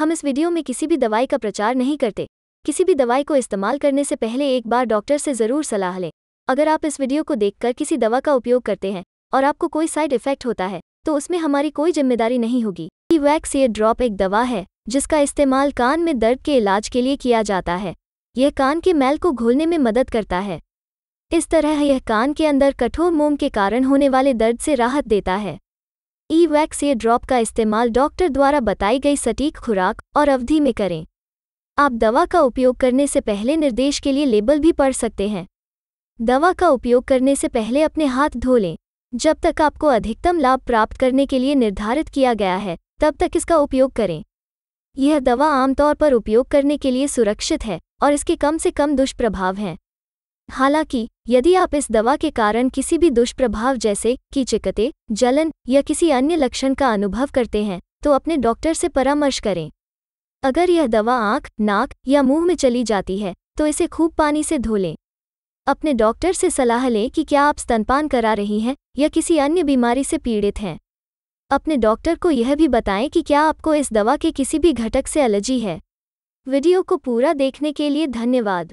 हम इस वीडियो में किसी भी दवाई का प्रचार नहीं करते किसी भी दवाई को इस्तेमाल करने से पहले एक बार डॉक्टर से ज़रूर सलाह लें अगर आप इस वीडियो को देखकर किसी दवा का उपयोग करते हैं और आपको कोई साइड इफेक्ट होता है तो उसमें हमारी कोई जिम्मेदारी नहीं होगी ई वैक्स ये ड्रॉप एक दवा है जिसका इस्तेमाल कान में दर्द के इलाज के लिए किया जाता है यह कान के मैल को घोलने में मदद करता है इस तरह यह कान के अंदर कठोर मोम के कारण होने वाले दर्द से राहत देता है ई वैक्स ये ड्रॉप का इस्तेमाल डॉक्टर द्वारा बताई गई सटीक खुराक और अवधि में करें आप दवा का उपयोग करने से पहले निर्देश के लिए लेबल भी पढ़ सकते हैं दवा का उपयोग करने से पहले अपने हाथ धो लें जब तक आपको अधिकतम लाभ प्राप्त करने के लिए निर्धारित किया गया है तब तक इसका उपयोग करें यह दवा आमतौर पर उपयोग करने के लिए सुरक्षित है और इसके कम से कम दुष्प्रभाव हैं हालांकि यदि आप इस दवा के कारण किसी भी दुष्प्रभाव जैसे कि चिकते जलन या किसी अन्य लक्षण का अनुभव करते हैं तो अपने डॉक्टर से परामर्श करें अगर यह दवा आंख नाक या मुंह में चली जाती है तो इसे खूब पानी से धो लें अपने डॉक्टर से सलाह लें कि क्या आप स्तनपान करा रही हैं या किसी अन्य बीमारी से पीड़ित हैं अपने डॉक्टर को यह भी बताएं कि क्या आपको इस दवा के किसी भी घटक से एलर्जी है वीडियो को पूरा देखने के लिए धन्यवाद